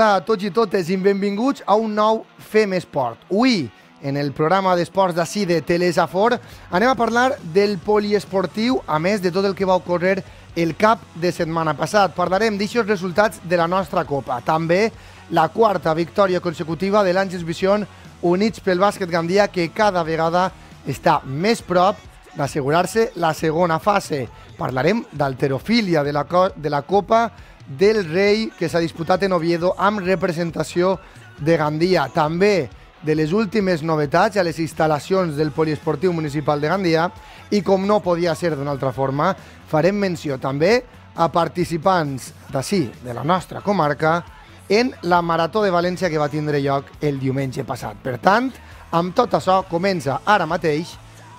Hola a tots i totes i benvinguts a un nou Fem Esport. Avui, en el programa d'esports d'ací de Telesafor, anem a parlar del poliesportiu, a més de tot el que va ocórrer el cap de setmana passat. Parlarem d'aixos resultats de la nostra Copa. També la quarta victòria consecutiva de l'Àngels Vision units pel bàsquet gandia que cada vegada està més prop d'assegurar-se la segona fase. Parlarem d'alterofília de, la de la Copa del Rei que s'ha disputat en Oviedo amb representació de Gandia. També de les últimes novetats a les instal·lacions del Poliesportiu Municipal de Gandia i com no podia ser d'una altra forma, farem menció també a participants d'ací, de la nostra comarca, en la Marató de València que va tindre lloc el diumenge passat. Per tant, amb tot això comença ara mateix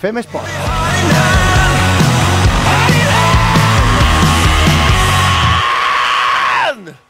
Fem Esport. Esport.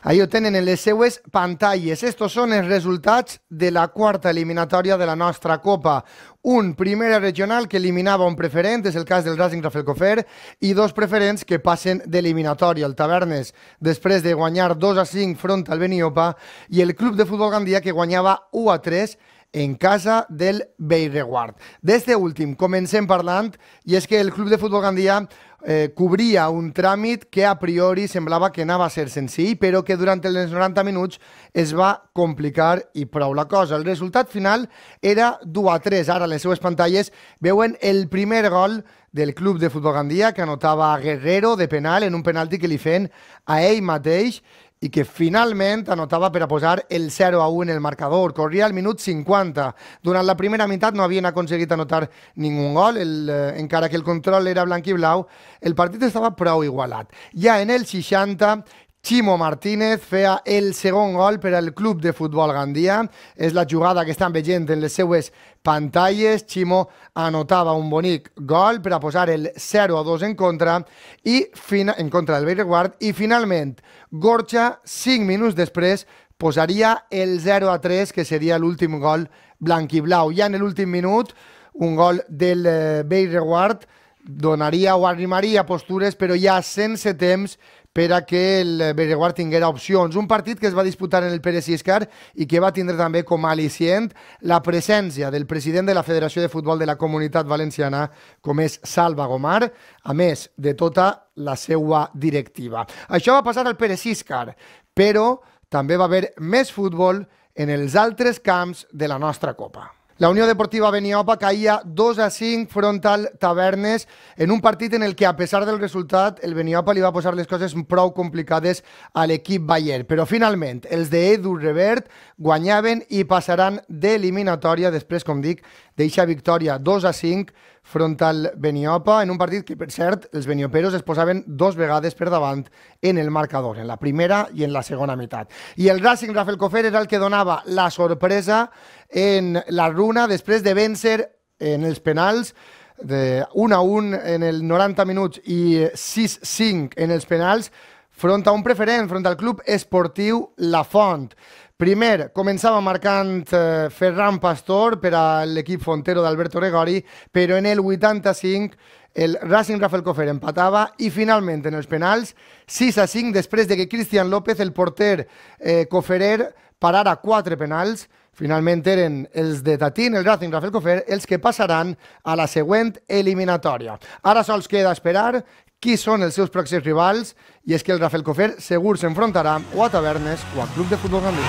Ahí ho tenen en les seues pantalles. Estos són els resultats de la quarta eliminatòria de la nostra Copa. Un, primera regional, que eliminava un preferent, és el cas del Racing Rafael Cofer, i dos preferents que passen d'eliminatòria. El Tavernes, després de guanyar 2 a 5 front al Beniopa, i el Club de Futbol Gandia, que guanyava 1 a 3 en casa del Beireguard. D'este últim, comencem parlant, i és que el Club de Futbol Gandia eh, cobria un tràmit que a priori semblava que anava a ser senzill, però que durant els 90 minuts es va complicar i prou la cosa. El resultat final era 2 a 3. Ara les seues pantalles veuen el primer gol del club de futbol Gandia que anotava Guerrero de penal en un penalti que li fent a ell mateix i que finalment anotava per a posar el 0 a 1 en el marcador. Corria al minut 50. Durant la primera meitat no havien aconseguit anotar ningú gol, el, eh, encara que el control era blanc i blau, el partit estava prou igualat. Ja en el 60 Chimo Martínez feia el segon gol per al club de futbol Gandia. És la jugada que estan veient en les seues pantalles. Chimo anotava un bonic gol per a posar el 0-2 a en contra i fina, en contra del Beireguard. i finalment Gorcha, 5 minuts després, posaria el 0-3 a que seria l'últim gol blanc i blau. Ja en l'últim minut, un gol del eh, Beireguard, donaria o arrimaria postures, però ja sense temps per a que el Bereguar tinguera opcions. Un partit que es va disputar en el Pere Siscar i que va tindre també com a al·licient la presència del president de la Federació de Futbol de la Comunitat Valenciana, com és Salva Gomar, a més de tota la seva directiva. Això va passar al Pere Siscar, però també va haver més futbol en els altres camps de la nostra Copa. La Unió Deportiva Beniopa caía 2 a 5 frontal Tavernes en un partit en el que, a pesar del resultat, el Beniopa li va posar les coses prou complicades a l'equip Bayer. Però, finalment, els de Edu Revert guanyaven i passaran d'eliminatòria després, com dic, d'eixa victòria 2 a 5 frontal Beniopa, en un partit que, per cert, els benioperos es posaven dos vegades per davant en el marcador, en la primera i en la segona meitat. I el Racing Rafael Cofer era el que donava la sorpresa en la runa després de vèncer en els penals de 1 a 1 en el 90 minuts i 6-5 en els penals front a un preferent, front al club esportiu La Font. Primer, començava marcant eh, Ferran Pastor per a l'equip Fontero d'Alberto Gregori, però en el 85 el Racing Rafael Cofer empatava i finalment en els penals 6 a 5 després de que Cristian López, el porter eh, coferer, parara quatre penals. Finalment eren els de Tatín, el Racing Rafael Cofer, els que passaran a la següent eliminatòria. Ara sols queda esperar qui són els seus pròxims rivals i és que el Rafael Cofer segur s'enfrontarà o a Tavernes o al Club de Futbol Gandia.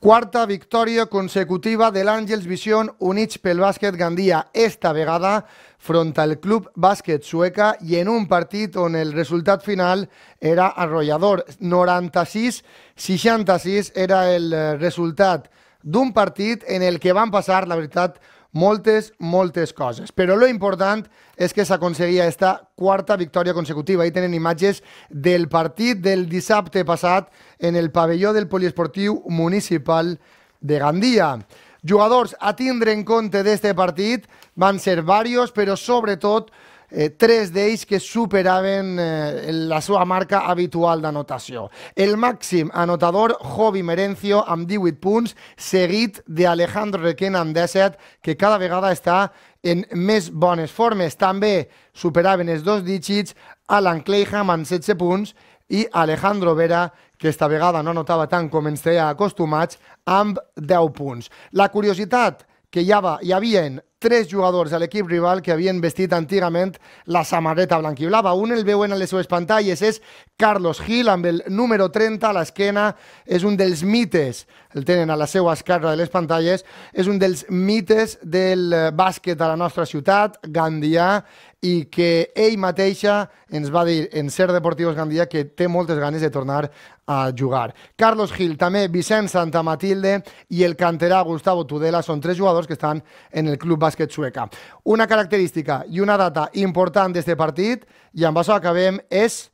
Quarta victòria consecutiva de l'Àngels Vision units pel bàsquet Gandia, esta vegada front al club bàsquet sueca i en un partit on el resultat final era arrollador. 96-66 era el resultat d'un partit en el que van passar, la veritat, moltes, moltes coses. Però lo important és que s'aconseguia aquesta quarta victòria consecutiva. Ahí tenen imatges del partit del dissabte passat en el pavelló del poliesportiu municipal de Gandia. Jugadors a tindre en compte d'este partit van ser varios, però sobretot eh, tres d'ells que superaven eh, la seva marca habitual d'anotació. El màxim anotador, Jovi Merencio, amb 18 punts, seguit d'Alejandro Requena amb 17, que cada vegada està en més bones formes. També superaven els dos dígits Alan Clayham amb 16 punts i Alejandro Vera, que esta vegada no anotava tant com ens té acostumats, amb 10 punts. La curiositat que hi, va, hi havien tres jugadors a l'equip rival que havien vestit antigament la samarreta blanquiblava. Un el veuen a les seves pantalles, és Carlos Gil, amb el número 30 a l'esquena, és un dels mites, el tenen a la seva esquerra de les pantalles, és un dels mites del eh, bàsquet a la nostra ciutat, Gandia, i que ell mateixa ens va dir en Ser Deportius Gandia que té moltes ganes de tornar a jugar. Carlos Gil, també Vicent Santamatilde i el canterà Gustavo Tudela són tres jugadors que estan en el club bàsquet sueca. Una característica i una data important d'aquest partit, i amb això acabem, és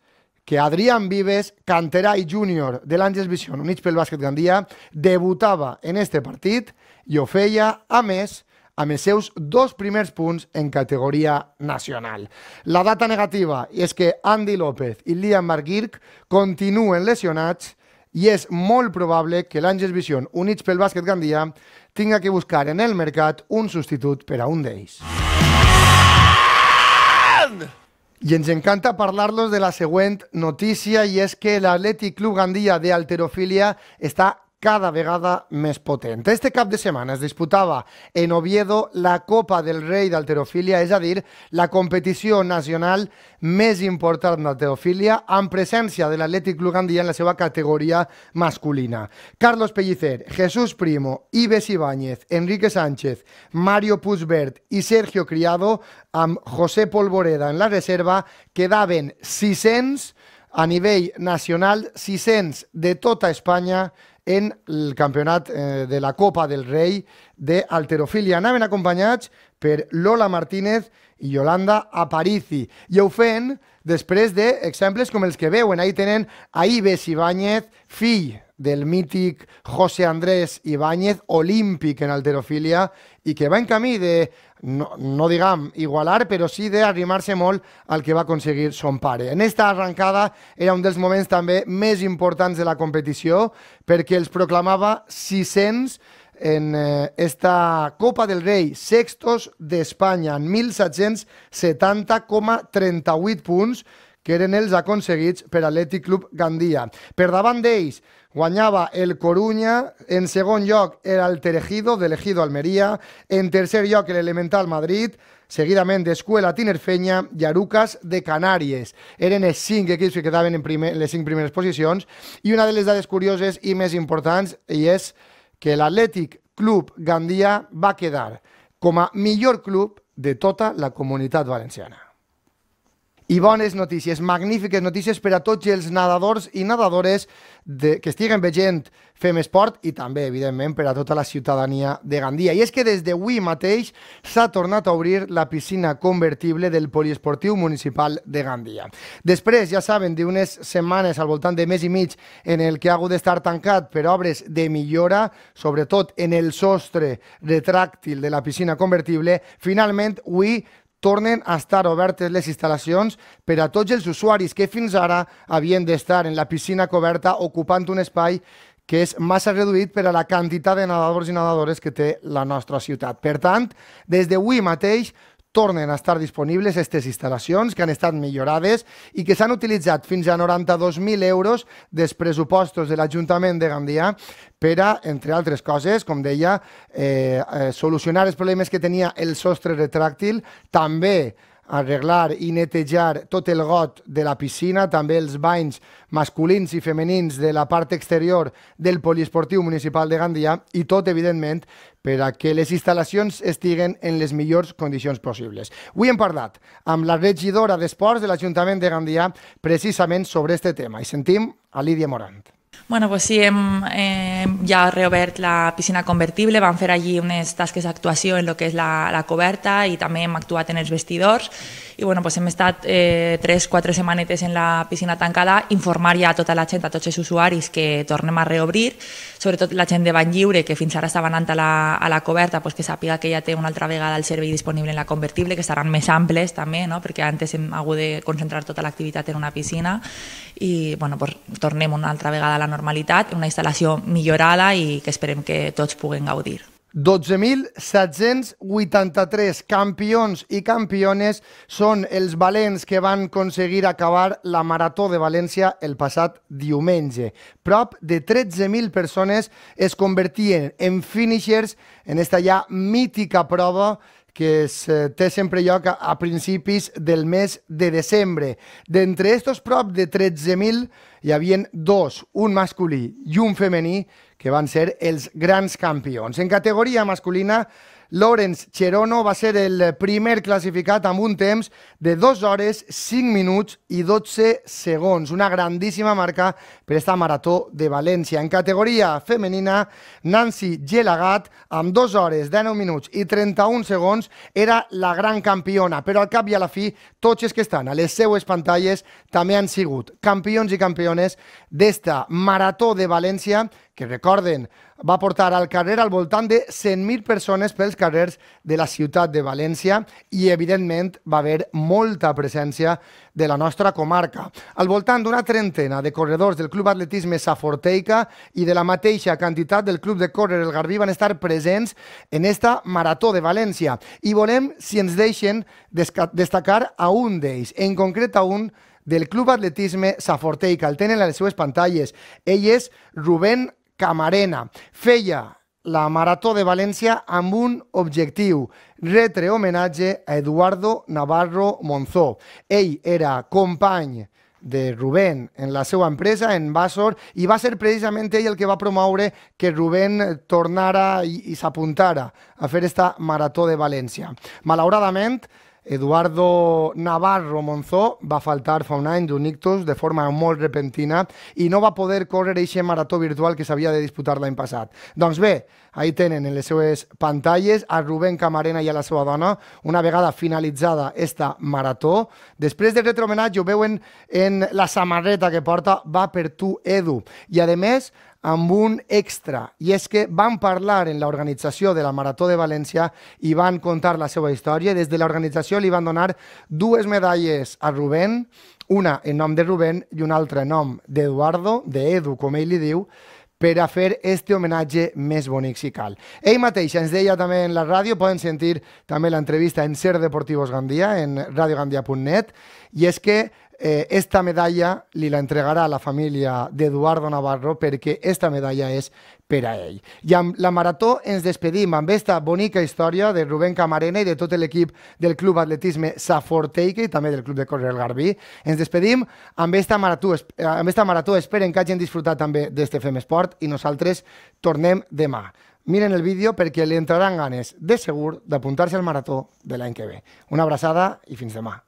que Adrián Vives, canterà i júnior de l'Àngels Vision, units pel bàsquet Gandia, debutava en este partit i ho feia, a més, amb els seus dos primers punts en categoria nacional. La data negativa és que Andy López i Liam Marguirk continuen lesionats i és molt probable que l'Àngels Vision, units pel bàsquet Gandia, tinga que buscar en el mercat un substitut per a un d'ells. I ens encanta parlar-los de la següent notícia i és que l'Atlètic Club Gandia de Alterofilia està cada vegada més potent. Este cap de setmana es disputava en Oviedo la Copa del Rei d'Alterofilia, és a dir, la competició nacional més important d'Alterofilia amb presència de l'Atlètic Club Gandia en la seva categoria masculina. Carlos Pellicer, Jesús Primo, Ives Ibáñez, Enrique Sánchez, Mario Puzbert i Sergio Criado amb José Polvoreda en la reserva quedaven 600 a nivell nacional, 600 de tota Espanya en el campeonato eh, de la Copa del Rey de Alterofilia. Anaven acompanyats per Lola Martínez i Yolanda Aparici. I ho fem després d'exemples com els que veuen. Ahí tenen a Ives Ibáñez, fill del mític José Andrés Ibáñez, olímpic en alterofilia, i que va en camí de, no, no diguem igualar, però sí d'arrimar-se molt al que va aconseguir son pare. En esta arrancada era un dels moments també més importants de la competició, perquè els proclamava 600 en eh, esta Copa del Rei, sextos d'Espanya, en 1.770,38 punts, que eren els aconseguits per Atlètic Club Gandia. Per davant d'ells guanyava el Coruña, en segon lloc era el Terejido, de l'Ejido Almeria, en tercer lloc l'Elemental Madrid, seguidament d'Escuela Tinerfeña i Arucas de Canàries. Eren els cinc equips que quedaven en, primer, en les cinc primeres posicions i una de les dades curioses i més importants i és que el Athletic Club Gandía va a quedar como mejor club de toda la comunidad valenciana. i bones notícies, magnífiques notícies per a tots els nadadors i nadadores de, que estiguen veient Fem Esport i també, evidentment, per a tota la ciutadania de Gandia. I és que des d'avui mateix s'ha tornat a obrir la piscina convertible del poliesportiu municipal de Gandia. Després, ja saben, d'unes setmanes al voltant de mes i mig en el que ha hagut d'estar tancat per obres de millora, sobretot en el sostre retràctil de la piscina convertible, finalment avui tornen a estar obertes les instal·lacions per a tots els usuaris que fins ara havien d'estar en la piscina coberta ocupant un espai que és massa reduït per a la quantitat de nedadors i nedadores que té la nostra ciutat. Per tant, des d'avui mateix tornen a estar disponibles aquestes instal·lacions que han estat millorades i que s'han utilitzat fins a 92.000 euros dels pressupostos de l'Ajuntament de Gandia per a, entre altres coses, com deia, eh, eh, solucionar els problemes que tenia el sostre retràctil, també arreglar i netejar tot el got de la piscina, també els banys masculins i femenins de la part exterior del poliesportiu municipal de Gandia i tot, evidentment, per a que les instal·lacions estiguen en les millors condicions possibles. Avui hem parlat amb la regidora d'Esports de l'Ajuntament de Gandia precisament sobre aquest tema i sentim a Lídia Morant. Bueno, pues sí, hem eh, ja reobert la piscina convertible, vam fer allí unes tasques d'actuació en el que és la, la coberta i també hem actuat en els vestidors i bueno, pues hem estat eh, 3-4 setmanetes en la piscina tancada, informar ja a tota la gent, a tots els usuaris que tornem a reobrir, sobretot la gent de bany Lliure, que fins ara estava anant a la, a la coberta, pues, que sàpiga que ja té una altra vegada el servei disponible en la convertible, que estaran més amples també, no? perquè antes hem hagut de concentrar tota l'activitat en una piscina i bueno, pues, tornem una altra vegada a la normalitat, una instal·lació millorada i que esperem que tots puguen gaudir. 12.783 campions i campiones són els valents que van aconseguir acabar la Marató de València el passat diumenge. Prop de 13.000 persones es convertien en finishers en esta ja mítica prova que es eh, té sempre lloc a, a principis del mes de desembre. D'entre estos prop de 13.000 hi havien dos, un masculí i un femení, que van ser els grans campions. En categoria masculina, Lawrence Cherono va ser el primer classificat amb un temps de 2 hores, 5 minuts i 12 segons. Una grandíssima marca per esta marató de València. En categoria femenina, Nancy Gelagat, amb 2 hores, 19 minuts i 31 segons, era la gran campiona, però al cap i a la fi, tots els que estan a les seues pantalles també han sigut campions i campiones d'esta marató de València que recorden, va portar al carrer al voltant de 100.000 persones pels carrers de la ciutat de València i, evidentment, va haver molta presència de la nostra comarca. Al voltant d'una trentena de corredors del Club Atletisme Saforteica i de la mateixa quantitat del Club de Córrer el Garbí van estar presents en esta Marató de València i volem, si ens deixen, destacar a un d'ells, en concret a un del Club Atletisme Saforteica. El tenen a les seues pantalles. Ell és Rubén Camarena. Feia la Marató de València amb un objectiu, retre homenatge a Eduardo Navarro Monzó. Ell era company de Rubén en la seva empresa, en Basor, i va ser precisament ell el que va promoure que Rubén tornara i, i s'apuntara a fer esta Marató de València. Malauradament, Eduardo Navarro Monzó va faltar fa un any d'un ictus de forma molt repentina i no va poder córrer eixe marató virtual que s'havia de disputar l'any passat. Doncs bé, ahí tenen en les seues pantalles a Rubén Camarena i a la seva dona una vegada finalitzada esta marató. Després de retromenatge ho veuen en la samarreta que porta Va per tu, Edu. I a més, amb un extra, i és que van parlar en l'organització de la Marató de València i van contar la seva història. Des de l'organització li van donar dues medalles a Rubén, una en nom de Rubén i una altra en nom d'Eduardo, d'Edu, com ell li diu, per a fer este homenatge més bonic si cal. Ell mateix ens deia també en la ràdio, poden sentir també l'entrevista en Ser Deportivos Gandia, en radiogandia.net, i és que eh, esta medalla li la entregarà a la família d'Eduardo Navarro perquè esta medalla és per a ell. I amb la Marató ens despedim amb esta bonica història de Rubén Camarena i de tot l'equip del Club Atletisme Saforteica i també del Club de Correr el Garbí. Ens despedim amb esta marató, eh, amb esta marató esperem que hagin disfrutat també d'este Fem Esport i nosaltres tornem demà. Miren el vídeo perquè li entraran ganes de segur d'apuntar-se al marató de l'any que ve. Una abraçada i fins demà.